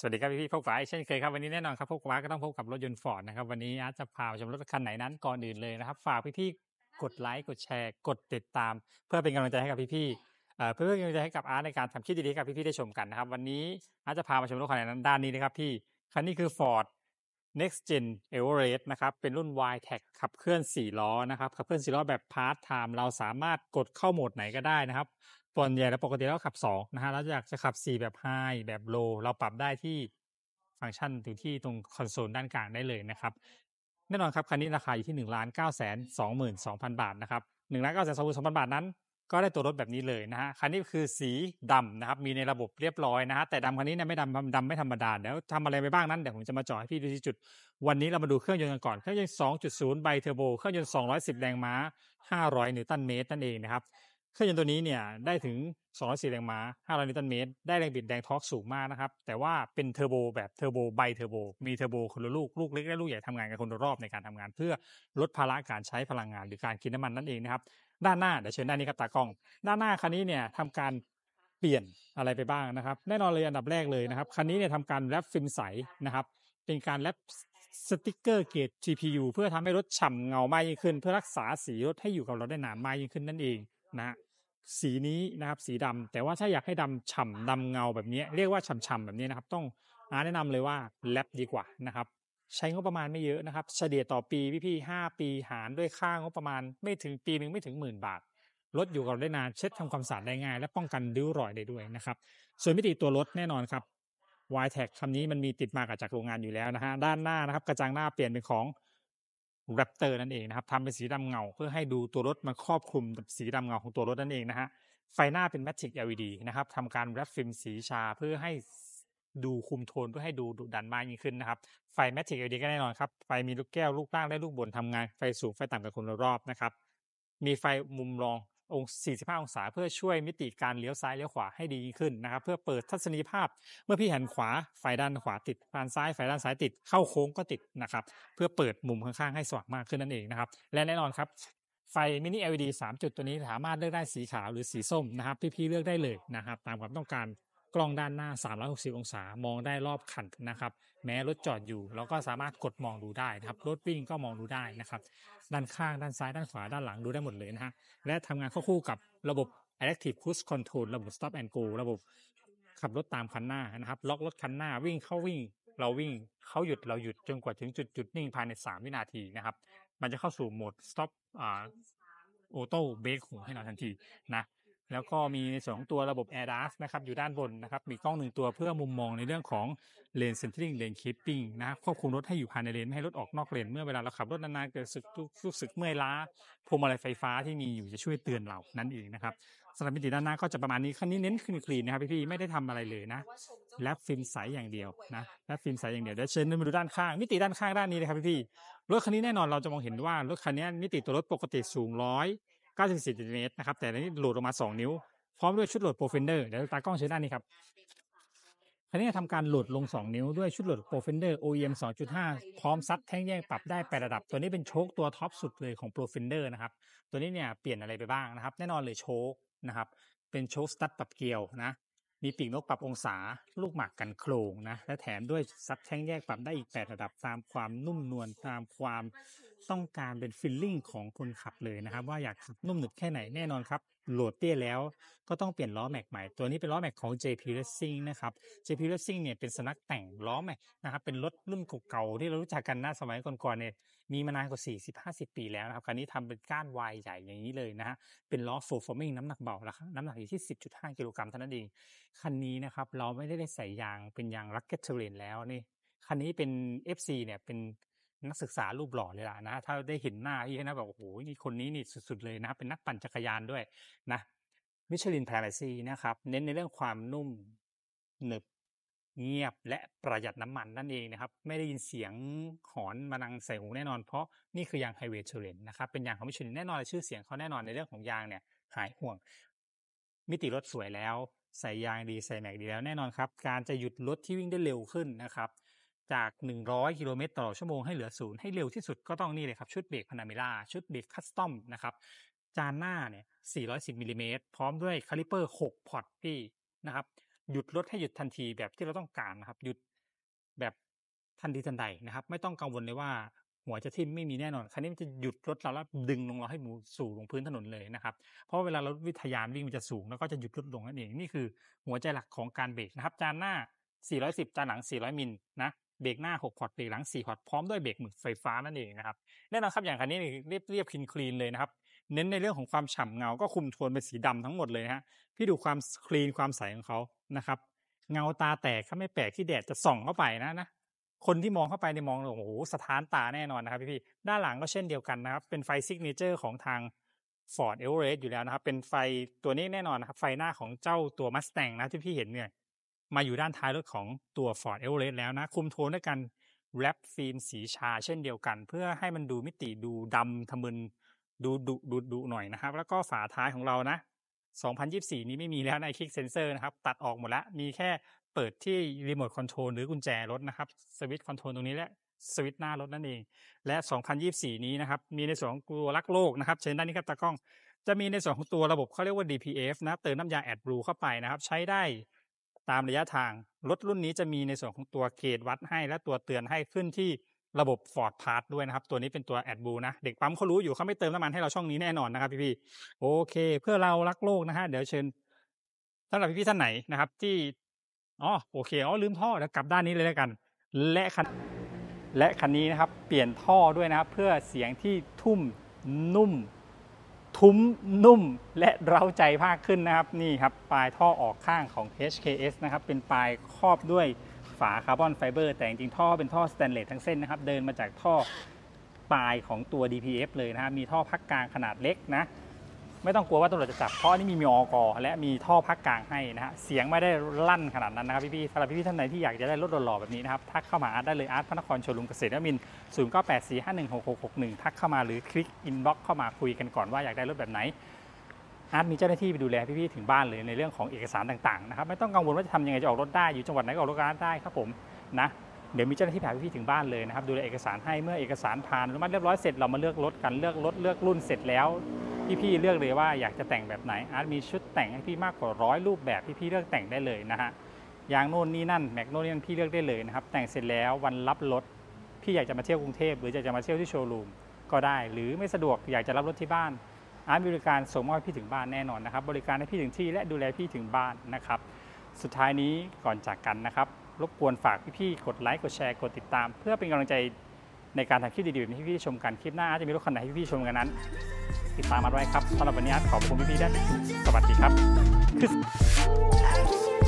สวัสดีครับพี่ๆพบกับไอเช่นเคยครับวันนี้แน่นอนครับพบกับก็ต้องพบกับรถยนต์ฟอร์ดนะครับวันนี้อาร์จะพาชมรถคันไหนนั้นก่อนอื่นเลยนะครับฝากพี่ๆกดไลค์กดแชร์ กดติดตาม เพื่อเป็นกำลังใจให้กับพี่ๆเพื่อเป็นกำลังใจให้กับอาร์ในการทำคลิปดีๆกับพี่ๆได้ชมกันนะครับวันนี้อาร์จะพามาชมรถคันไหนนั้นด้านนี้นะครับพี่คันนี้คือ Ford Next Gen Everest นะครับ เป็นรุ่น Y Tech ขับเคลื่อน4ล้อนะครับขับเคลื่อน4ล้อแบบพาร์ทไทม์เราสามารถกดเข้าโหมดไหนก็ได้นะครับส่วนใหญ่แล้วปกติเราขับสองนะฮะเราอยากจะขับสี่แบบไฮแบบโลเราปรับได้ที่ฟังก์ชันอยู่ที่ตรงคอนโซลด้านกลางได้เลยนะครับ แน่นอนครับ คันนี้ราคาอยู่ที่หนึ่งล้านเก้าแสนสองหมื่นสองพันบาทนะครับ หนึ่งล้านเก้าแสนสองหมื่นสองพันบาทนั้นก็ได้ตัวรถแบบนี้เลยนะฮะ คันนี้คือสีดำนะครับ มีในระบบเรียบร้อยนะฮะ แต่ดำคันนี้เนี่ยไม่ดำดำไม่ธรรมดา แล้วทำอะไรไปบ้างนั้นเดี๋ยวผมจะมาจ่อให้พี่ดูที่จุด วันนี้เรามาดูเครื่องยนต์กันก่อน เครื่องยนต์สองจุดศูนย์ไบเทอร์โบ เครื่องยนต์สองร้อยสิบแรงม้าห้าร้อยนิวตันเมตรนั่นเองนะครับเครื่องยนต์ตัวนี้เนี่ยได้ถึง204แรงม้า500 นิวตันเมตรได้แรงบิดแรงทอร์กสูงมากนะครับแต่ว่าเป็นเทอร์โบแบบเทอร์โบไบเทอร์โบมีเทอร์โบคนละลูกลูกเล็กและลูกใหญ่ทำงานกันคนละรอบในการทำงาน เพื่อลดภาระการใช้พลังงาน หรือการกินน้ำมันนั่นเองนะครับด้านหน้าเดี๋ยวเชิญด้านนี้ครับตากล้องด้านหน้าคันนี้เนี่ยทำการเปลี่ยนอะไรไปบ้างนะครับแน่นอนเลยอันดับแรกเลยนะครับคันนี้เนี่ยทำการแรปฟิล์มใสนะครับเป็นการแรปสติกเกอร์เกรด GPU เพื่อทำให้รถฉ่าเงามากยิ่งขึ้น เพื่อรักษาสีรถให้อยู่กับเราได้นานมากยิ่งขึ้นนั่นเองนะสีนี้นะครับ สีดำแต่ว่าถ้าอยากให้ดำฉ่าดำเงาแบบนี้เรียกว่าฉ่ำๆแบบนี้นะครับ ต้องอาแนะนำเลยว่าแลบดีกว่านะครับใช้งบประมาณไม่เยอะนะครับ เฉลี่ยต่อปีพี่ๆห้าปีหารด้วยค่างบประมาณไม่ถึงปีหนึ่งไม่ถึงหมื่นบาทรถอยู่กับเราได้นานเช็ดทำความสะอาดได้ง่ายและป้องกันริ้วรอยได้ด้วยนะครับส่วนมิติตัวรถแน่นอนครับ Y t ็กคำนี้มันมีติดมากับจากโรงงานอยู่แล้วนะฮะด้านหน้านะครับกระจังหน้าเปลี่ยนเป็นของแรปเตอร์นั่นเองนะครับทำเป็นสีดำเงาเพื่อให้ดูตัวรถมันครอบคลุมสีดำเงาของตัวรถนั่นเองนะฮะไฟหน้าเป็นแมทริก LED นะครับทำการแรปฟิล์มสีชาเพื่อให้ดูคุมโทนเพื่อให้ดูดุดันมากยิ่งขึ้นนะครับ ไฟแมทริก LED ก็แน่นอนครับ ไฟมีลูกแก้วลูกล่างและลูกบนทำงานไฟสูงไฟต่ำกับคนรอบนะครับมีไฟมุมรององศ์45 องศาเพื่อช่วยมิติการเลี้ยวซ้ายเลี้ยวขวาให้ดีขึ้นนะครับเพื่อเปิดทัศนียภาพเมื่อพี่หันขวา ไฟด้านขวาติดด้านซ้ายไฟด้านซ้ายติดเข้าโค้งก็ติดนะครับเพื่อเปิดมุมข้างๆ ให้สว่างมากขึ้นนั่นเองนะครับและแน่นอนครับไฟมินิ LED 3จุดตัวนี้สามารถเลือกได้สีขาวหรือสีส้มนะครับพี่ ๆ เลือกได้เลยนะครับ ตามความต้องการกล้องด้านหน้า 360 องศา มองได้รอบคันนะครับ แม้รถจอดอยู่ เราก็สามารถกดมองดูได้นะครับ รถวิ่งก็มองดูได้นะครับ ด้านข้าง ด้านซ้าย ด้านขวา ด้านหลัง ดูได้หมดเลยนะฮะ และทำงานควบคู่กับระบบ Active Cruise Control ระบบ Stop and Go ระบบขับรถตามคันหน้านะครับ ล็อกรถคันหน้า วิ่งเข้าวิ่ง เราวิ่ง เขาหยุดเราหยุด จนกว่าถึงจุดจุดนิ่งภายใน3วินาทีนะครับ มันจะเข้าสู่โหมด stop อ่าออโต้เบรกหัวให้เราทันทีนะแล้วก็มีในสองตัวระบบ a i r d a s นะครับ อยู่ด้านบนนะครับ มีกล้องหนึ่งตัวเพื่อมุมมองในเรื่องของเลนเซนทิ r i n g l ค n e ป e e p i นะควบคุมรถให้อยู่ภายในเลนไม่ให้รถออกนอกเลนเมื่อเวลาเราขับรถนานๆเกิดสึกรู้สึกเมื่อยล้าพวงมาลัยไฟฟ้าที่มีอยู่จะช่วยเตือนเรานั่นเองนะครับสำหรับมิติด้านหน้า ก็จะประมาณนี้ คันนี้เน้นคืนคลีนนะครับพี่ๆไม่ได้ทำอะไรเลยนะ แลบฟิล์มใสอย่างเดียวนะแลบฟิล์มใสอย่างเดียวเดี๋ยวเชิญมาดูด้านข้างมิติด้านข้างด้านนี้เลยครับพี่ๆรถคันนี้แน่นอนเราจะมองเห็นว่า รถคันนี้มิติตัวรถปกติสูง100 94ซนติเมตรนะครับ แต่นี้หลุดออกมา 2 นิ้วพร้อมด้วยชุดโหลดโปรเฟนเดอร์เดี๋ยวตากล้องเชิญด้านนี้ครับคันนี้ทำการโหลดลง 2 นิ้วด้วยชุดโหลดโปรเฟนเดอร์ OEM 2.5 พร้อมซัดแท่งแยกปรับได้8ระดับ ตัวนี้เป็นโชคตัวท็อปสุดเลยของโปรเฟนเดอร์นะครับตัวนี้เนี่ยเปลี่ยนอะไรไปบ้างนะครับ แน่นอนเลยโชคนะครับ เป็นโชคสตัดปรับเกลียวนะมีปีกนกปรับองศาลูกหมากกันโครงนะและแถมด้วยซับแท่งแยกปรับได้อีก8ระดับตามความนุ่มนวลตามความต้องการเป็นฟิลลิ่งของคนขับเลยนะครับว่าอยากขับนุ่มหนึบแค่ไหนแน่นอนครับโหลดเตี้ยแล้วก็ต้องเปลี่ยนล้อแม็กใหม่ตัวนี้เป็นล้อแม็กของ JP Racing นะครับ JP Racing เนี่ยเป็นสนักแต่งล้อแม็กนะครับเป็นรถรุ่นเก่าๆที่เรารู้จักกันนะสมัยก่อนๆเนี่ยมีมานานกว่า40 50ปีแล้วนะครับคันนี้ทำเป็นก้านวายใหญ่อย่างนี้เลยนะฮะเป็นล้อโฟฟอร์มิงน้ำหนักเบาราคาน้ำหนักอยู่ที่10.5กิโลกรัมเท่านั้นเองคันนี้นะครับเราไม่ได้ใส่ยางเป็นยางรักเก็ตเทรนแล้วนี่คันนี้เป็น FC เนี่ยเป็นนักศึกษารูปหล่อเลยล่ะนะถ้าได้เห็นหน้าพี่นะแบบโอ้โหนี่คนนี้นี่สุด ๆ เลยนะ เป็นนักปั่นจักรยานด้วยนะมิชลินแพลซี่นะครับ เน้นในเรื่องความนุ่มหนึบเงียบและประหยัดน้ำมันนั่นเองนะครับ ไม่ได้ยินเสียงหอนมานังใส่หูแน่นอนเพราะนี่คือยางไฮเวย์ชลเลนนะครับ เป็นยางของมิชลินแน่นอนชื่อเสียงเขาแน่นอนในเรื่องของยางเนี่ยหายห่วงมิติรถสวยแล้ว ใส่ยางดี ใส่แม็กดีแล้วแน่นอนครับ การจะหยุดรถที่วิ่งได้เร็วขึ้นนะครับ จาก 100กิโลเมตรต่อชั่วโมงให้เหลือศูนย์ให้เร็วที่สุดก็ต้องนี่เลยครับชุดเบรกพานามิล่าชุดเบรกคัสตอมนะครับจานหน้าเนี่ย410มิลิเมตรพร้อมด้วยคาลิเปอร์6พอร์ตพี่นะครับหยุดรถให้หยุดทันทีแบบที่เราต้องการนะครับ หยุดแบบทันทีทันใดนะครับ ไม่ต้องกังวลเลยว่าหัวจะทิ่มไม่มีแน่นอนคันนี้มันจะหยุดรถเราแล้วดึงลงเราให้หมูสู่ลงพื้นถนนเลยนะครับ เพราะเวลาเราวิทยานวิ่งมันจะสูงแล้วก็จะหยุดรถลงนั่นเองนี่คือหัวใจหลักของการเบรกนะครับ จานหน้า 410 จานหลัง 400มิลนะเบรกหน้า6พอร์ตเบรกหลัง4พอร์ตพร้อมด้วยเบรกมือไฟฟ้านั่นเองนะครับแน่นอนครับอย่างคันนี้เรียบเรียบคลีนเลยนะครับเน้นในเรื่องของความฉ่ำเงา ก็คุมโทนเป็นสีดำทั้งหมดเลยฮะ พี่ดูความคลีนความใสของเขานะครับ เงาตาแตกก็ไม่แปลกที่แดดจะส่องเข้าไปนะนะ คนที่มองเข้าไปในมองโอ้โห สถานตาแน่นอนนะครับพี่ๆ ด้านหลังก็เช่นเดียวกันนะครับ เป็นไฟซิกเนเจอร์ของทาง Ford e v e r e s t อยู่แล้วนะครับ เป็นไฟตัวนี้แน่นอนนะครับไฟหน้าของเจ้าตัว Mustang นะที่พี่เห็นเนี่ย มาอยู่ด้านท้ายรถของตัว Ford e v e r e s t แล้วนะ คุมโทนด้วยกันแรปฟิล์มสีชาเช่นเดียวกัน เพื่อให้มันดูมิติดูดำทะมึนดูดุดุดุหน่อยนะครับ แล้วก็ฝาท้ายของเรานะ 2024 นี้ไม่มีแล้วในคลิกเซนเซอร์นะครับ ตัดออกหมดละมีแค่เปิดที่รีโมทคอนโทรลหรือกุญแจรถนะครับสวิตช์คอนโทรลตรงนี้แหละสวิตช์หน้ารถนั่นเอง และ 2024 นี้นะครับ มีในส่วนของตัวรักโลกนะครับ เชิญด้านนี้ครับตากล้อง จะมีในส่วนของตัวระบบเขาเรียกว่า DPF นะเติมน้ำยาแอดบลูเข้าไปนะครับใช้ได้ตามระยะทางรถรุ่นนี้จะมีในส่วนของตัวเกจวัดให้และตัวเตือนให้ขึ้นที่ระบบ Ford Pass ด้วยนะครับ ตัวนี้เป็นตัว a d b l u นะ เด็กปั๊มเขารู้อยู่เขาไม่เติมน้ำมันให้เราช่องนี้แน่นอนนะครับพี่ๆโอเค เพื่อเรารักโลกนะฮะเดี๋ยวเชิญสำหรับพี่ๆท่านไหนนะครับ ที่อ๋อโอเคอ๋อลืมท่อเดี๋ยวกลับด้านนี้เลยแล้วกัน และคันและคันนี้นะครับ เปลี่ยนท่อด้วยนะครับ เพื่อเสียงที่ทุ่มนุ่ม ทุ้มนุ่มและเร้าใจมากขึ้นนะครับ นี่ครับ ปลายท่อออกข้างของ HKS นะครับ เป็นปลายครอบด้วยฝาคาร์บอนไฟเบอร์แต่จริงท่อเป็นท่อสแตนเลสทั้งเส้นนะครับ เดินมาจากท่อปลายของตัว DPF เลยนะับมีท่อพักกลางขนาดเล็กนะไม่ต้องกลัวว่าตำรวจจะจับเพราะนี่มีมีอกอและมีท่อพักกลางให้นะฮะ เสียงไม่ได้ลั่นขนาดนั้นนะครับพี่ๆสำหรับพี่ๆท่านไหนที่อยากจะได้รถหล่อๆแบบนี้นะครับ ทักเข้ามาอาร์ตได้เลยอาร์ตพระนครชลุมเกษตรนมินศูนย์เก้าแปดสี่ห้าหนึ่งหกหกหกหนึ่งทักเข้ามาหรือคลิกอินบ็อกซ์เข้ามาคุยกันก่อนว่าอยากได้รถแบบไหนอาร์ตมีเจ้าหน้าที่ไปดูแลพี่ๆถึงบ้านเลยในเรื่องของเอกสารต่างๆนะครับไม่ต้องกังวลว่าจะทำยังไงจะออกรถได้ อยู่จังหวัดไหนก็ออกรถได้ครับผมนะเดี๋ยวมีเจ้าหน้าที่พาพี่ๆถึงบ้านเลยนะครับดูแลเอกสารให้เมื่อเอกสารผ่านรนมัเรียบร้อยเสร็จเรามาเลือกรถกันเลือกรถเลือกรุ่นเสร็จแล้วพี่ๆเลือกเลยว่าอยากจะแต่งแบบไหน อาร์ตมีชุดแต่งให้พี่มากกว่าร้อยรูปแบบพี่ๆเลือกแต่งได้เลยนะฮะยางโน่นนี่นั่นแม็กโน่นนี่นั่นพี่เลือกได้เลยนะครับแต่งเสร็จแล้ววันรับรถพี่อยากจะมาเที่ยวกรุงเทพ หรืออยากจะมาเที่ยวที่โชว์รูมก็ได้ หรือไม่สะดวกอยากจะรับรถที่บ้านอาร์ตบริการส่งมอบให้พี่ถึงบ้านแน่นอนนะครับ บริการให้พี่ถึงที่และดูแลพี่ถึงบ้านนะครับ สุดท้ายนี้ก่อนจากกันนะครับรบกวนฝากพี่ๆกดไลค์กดแชร์กดติดตามเพื่อเป็นกำลังใจในการทำคลิปดีๆแบบนี้พี่ๆชมกันคลิปหน้าอาจจะมีรถคันไหนให้พี่ชมกันนั้นติดตามมาไว้ครับสำหรับวันนี้ขอบคุณพี่ๆด้วยสวัสดีครับ